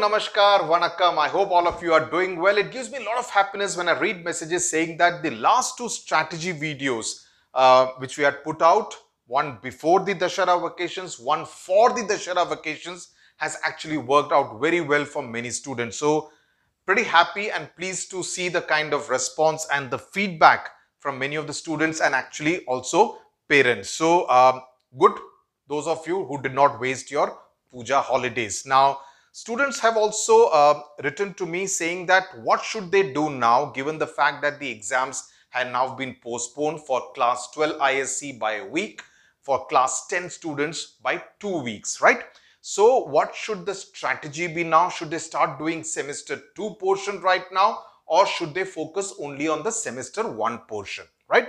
Namaskar, Vanakkam. I hope all of you are doing well. It gives me a lot of happiness when I read messages saying that the last two strategy videos uh, which we had put out, one before the Dashara vacations, one for the Dashara vacations, has actually worked out very well for many students. So, pretty happy and pleased to see the kind of response and the feedback from many of the students and actually also parents. So, um, good those of you who did not waste your puja holidays. Now, Students have also uh, written to me saying that what should they do now given the fact that the exams have now been postponed for class 12 ISC by a week, for class 10 students by two weeks, right? So what should the strategy be now? Should they start doing semester 2 portion right now or should they focus only on the semester 1 portion, right?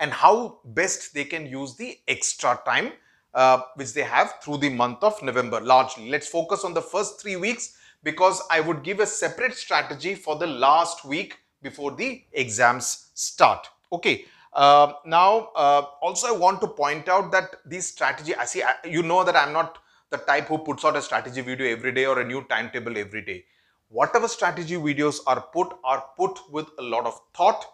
And how best they can use the extra time uh, which they have through the month of November largely. Let's focus on the first three weeks because I would give a separate strategy for the last week before the exams start. Okay. Uh, now, uh, also I want to point out that this strategy, I see, I, you know that I'm not the type who puts out a strategy video every day or a new timetable every day. Whatever strategy videos are put are put with a lot of thought.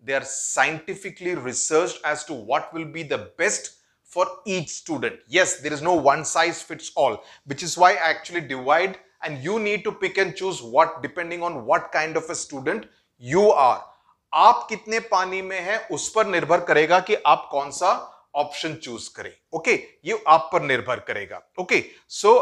They are scientifically researched as to what will be the best for each student. Yes, there is no one size fits all, which is why I actually divide and you need to pick and choose what depending on what kind of a student you are. आप कितने पानी में हैं उस पर निर्भर करेगा कि आप कौन सा ऑप्शन चूज करें ओके okay? ये आप पर निर्भर करेगा okay so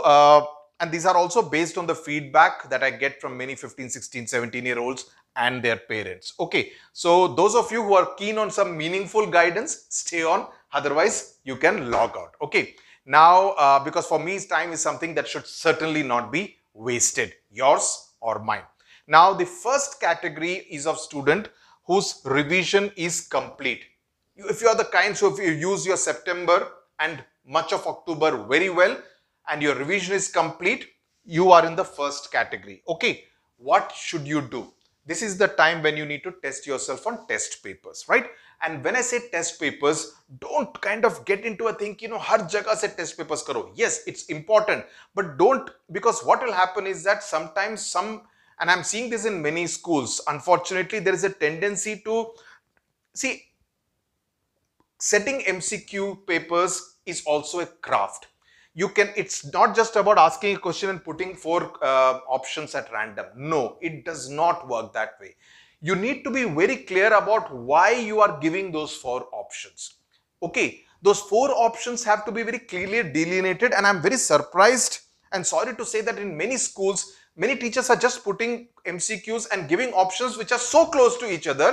and these are also based on the feedback that I get from many 15 16 17 year olds and their parents. Okay, so those of you who are keen on some meaningful guidance, stay on. Otherwise, you can log out. Okay, now uh, because for me, time is something that should certainly not be wasted, yours or mine. Now, the first category is of student whose revision is complete. If you are the kind, so if you use your September and much of October very well and your revision is complete, you are in the first category. Okay, what should you do? this is the time when you need to test yourself on test papers right and when i say test papers don't kind of get into a thing you know har jagah se test papers karo yes it's important but don't because what will happen is that sometimes some and i'm seeing this in many schools unfortunately there is a tendency to see setting mcq papers is also a craft you can it's not just about asking a question and putting four uh, options at random no it does not work that way you need to be very clear about why you are giving those four options okay those four options have to be very clearly delineated and i'm very surprised and sorry to say that in many schools many teachers are just putting mcqs and giving options which are so close to each other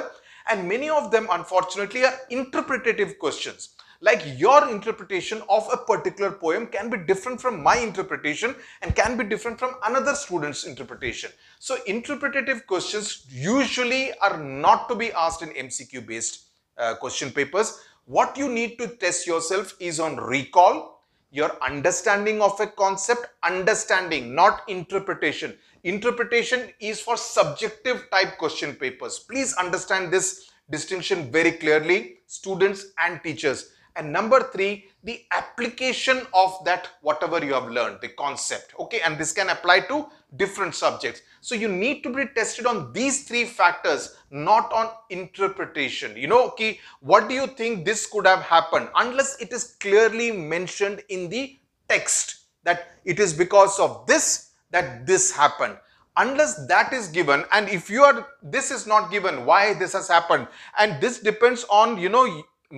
and many of them unfortunately are interpretative questions like your interpretation of a particular poem can be different from my interpretation and can be different from another student's interpretation. So interpretative questions usually are not to be asked in MCQ based uh, question papers. What you need to test yourself is on recall, your understanding of a concept, understanding, not interpretation. Interpretation is for subjective type question papers. Please understand this distinction very clearly, students and teachers and number three the application of that whatever you have learned the concept okay and this can apply to different subjects so you need to be tested on these three factors not on interpretation you know okay what do you think this could have happened unless it is clearly mentioned in the text that it is because of this that this happened unless that is given and if you are this is not given why this has happened and this depends on you know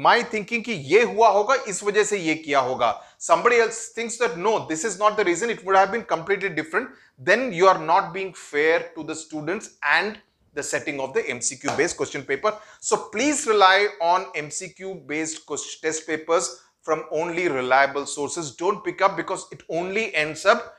my thinking कि ये हुआ होगा इस वजह से ये किया होगा somebody else thinks that no this is not the reason it would have been completely different then you are not being fair to the students and the setting of the mcq based question paper so please rely on mcq based test papers from only reliable sources don't pick up because it only ends up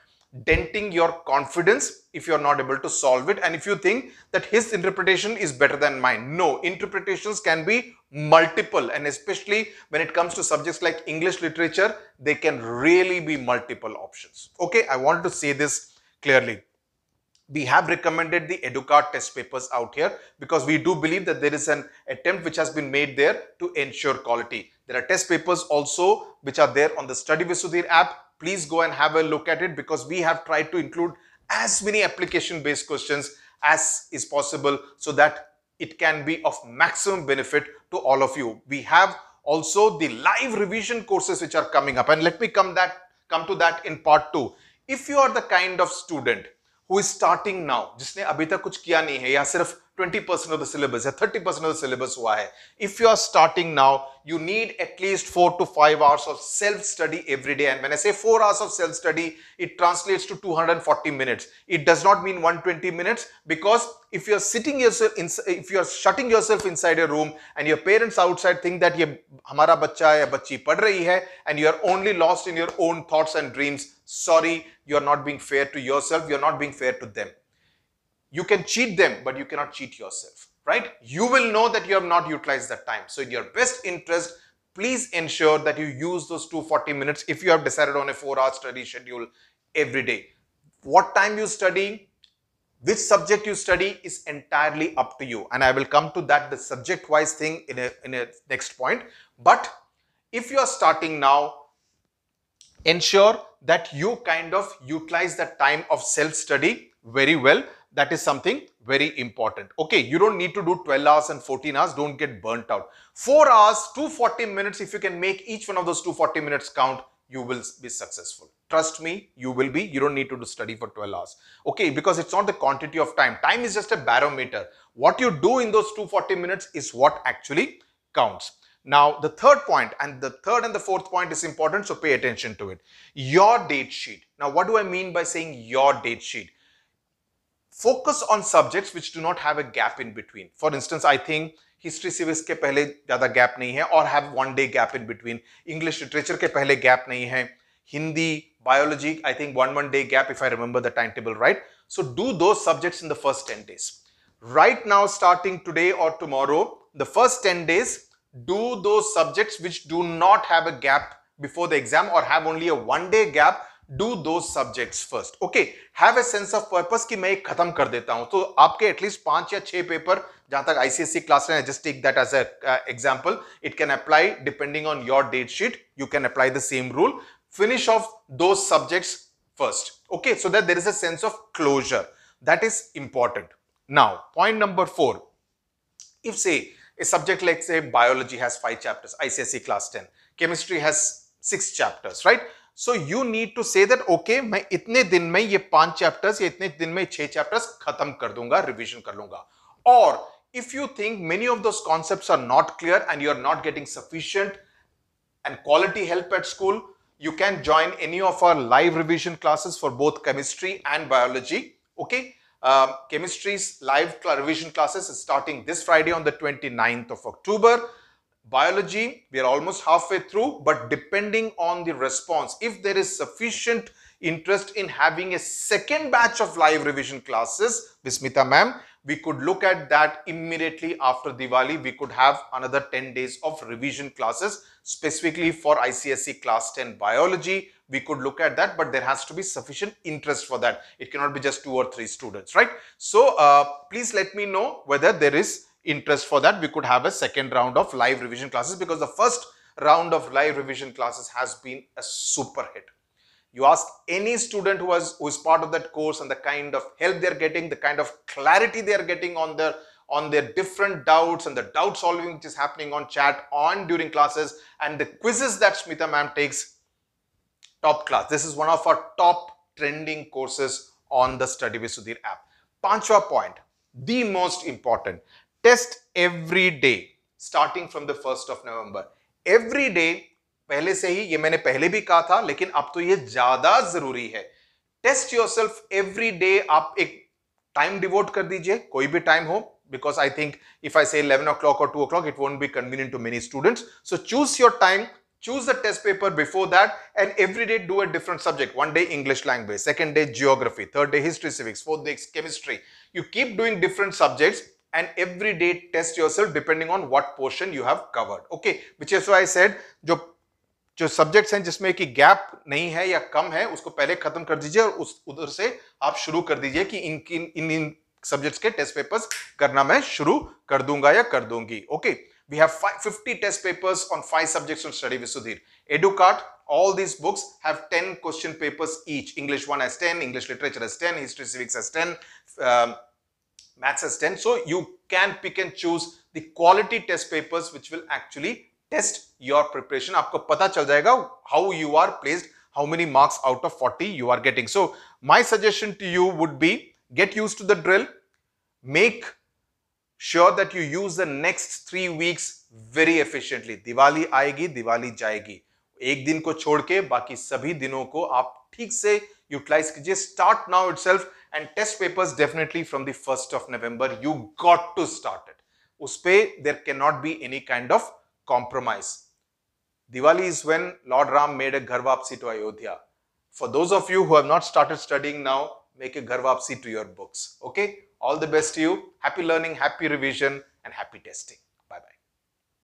denting your confidence if you're not able to solve it and if you think that his interpretation is better than mine. No, interpretations can be multiple and especially when it comes to subjects like English literature, they can really be multiple options. Okay, I want to say this clearly. We have recommended the EDUCAR test papers out here because we do believe that there is an attempt which has been made there to ensure quality. There are test papers also which are there on the Study Sudhir app please go and have a look at it because we have tried to include as many application based questions as is possible so that it can be of maximum benefit to all of you. We have also the live revision courses which are coming up and let me come that come to that in part 2. If you are the kind of student who is starting now, जिसने अभी तक कुछ किया नहीं है या 20% of the syllabus or 30% of the syllabus हुआ if you are starting now you need at least 4 to 5 hours of self study every day and when I say 4 hours of self study it translates to 240 minutes it does not mean 120 minutes because if you are sitting yourself in, if you are shutting yourself inside a room and your parents outside think that ये हमारा बच्चा या बच्ची पढ़ रही and you are only lost in your own thoughts and dreams sorry you are not being fair to yourself you are not being fair to them you can cheat them, but you cannot cheat yourself, right? You will know that you have not utilized that time. So in your best interest, please ensure that you use those 240 minutes if you have decided on a four hour study schedule every day. What time you study, which subject you study is entirely up to you. And I will come to that, the subject wise thing in a, in a next point. But if you are starting now, ensure that you kind of utilize that time of self study very well that is something very important. Okay, you don't need to do 12 hours and 14 hours. Don't get burnt out. 4 hours, 240 minutes. If you can make each one of those 240 minutes count, you will be successful. Trust me, you will be. You don't need to do study for 12 hours. Okay, because it's not the quantity of time. Time is just a barometer. What you do in those 240 minutes is what actually counts. Now, the third point and the third and the fourth point is important, so pay attention to it. Your date sheet. Now, what do I mean by saying your date sheet? focus on subjects which do not have a gap in between. For instance, I think history civics ke pehle jada gap nahi hai, or have one day gap in between. English literature ke pehle gap nahi hai. Hindi biology i think one one day gap if i remember the timetable right so do those subjects in the first 10 days right now starting today or tomorrow the first 10 days do those subjects which do not have a gap before the exam or have only a one day gap do दो subjects first okay have a sense of purpose कि मैं खत्म कर देता हूं तो आपके at least पांच या छह पेपर जहां तक ICSC class take just take that as example it can apply depending on your date sheet you can apply the same rule finish off those subjects first okay so that there is a sense of closure that is important now point number four if say a subject like say biology has five chapters icse class 10 chemistry has six chapters right so you need to say that okay, मैं इतने दिन में ये पांच chapters या इतने दिन में छह चैप्टर्स खत्म कर दूंगा रिविजन कर लूंगा और if you think many of those concepts are not clear and you're not getting sufficient and quality help at school, you can join any of our live revision classes for both chemistry and biology. Okay, um, chemistry's live revision classes starting this Friday on the 29th of October biology we are almost halfway through but depending on the response if there is sufficient interest in having a second batch of live revision classes with smita ma'am we could look at that immediately after diwali we could have another 10 days of revision classes specifically for icsc class 10 biology we could look at that but there has to be sufficient interest for that it cannot be just two or three students right so uh, please let me know whether there is interest for that, we could have a second round of live revision classes because the first round of live revision classes has been a super hit. You ask any student who who is part of that course and the kind of help they are getting, the kind of clarity they are getting on their on their different doubts and the doubt solving which is happening on chat on during classes and the quizzes that Smita ma'am takes top class. This is one of our top trending courses on the Study with Sudhir app. Panchwa point, the most important. Test every day, starting from the first of November. Every every day पहले से ही ये मैंने पहले भी कहा था लेकिन अब तो ये ज्यादा जरूरी है टेस्ट योर सेल्फ आप एक टाइम डिवोट कर दीजिए कोई भी टाइम हो because I think if I say 11 o'clock or 2 o'clock, it won't be convenient to many students. So choose your time, choose the test paper before that and every day do a different subject. One day English language, second day geography, third day history civics, fourth day chemistry. You keep doing different subjects and every day test yourself depending on what portion you have covered okay which is why i said jo जो subjects हैं जिसमें कि gap नहीं है या कम है उसको पहले खत्म कर दीजिए और उस उधर से आप शुरू कर दीजिए कि इन इन इन, सब्जेक्ट्स के टेस्ट पेपर्स करना मैं शुरू कर दूंगा या कर दूंगी okay we have 50 test papers on five subjects on study विसुधीर Educart all this books have 10 question papers each English one as ten English literature as ten history civics as ten maths has 10 so you can pick and choose the quality test papers which will actually test your preparation आपको पता चल जाएगा how you are placed how many marks out of 40 you are getting so my suggestion to you would be get used to the drill make sure that you use the next three weeks very efficiently diwali आएगी diwali जाएगी एक दिन को छोड़ के बाकी सभी दिनों को आप ठीक से यूटिलाइज कीजिए Start now itself and test papers definitely from the 1st of November. You got to start it. Uspe, there cannot be any kind of compromise. Diwali is when Lord Ram made a Gharvapsi to Ayodhya. For those of you who have not started studying now, make a Gharvapsi to your books. Okay? All the best to you. Happy learning, happy revision and happy testing.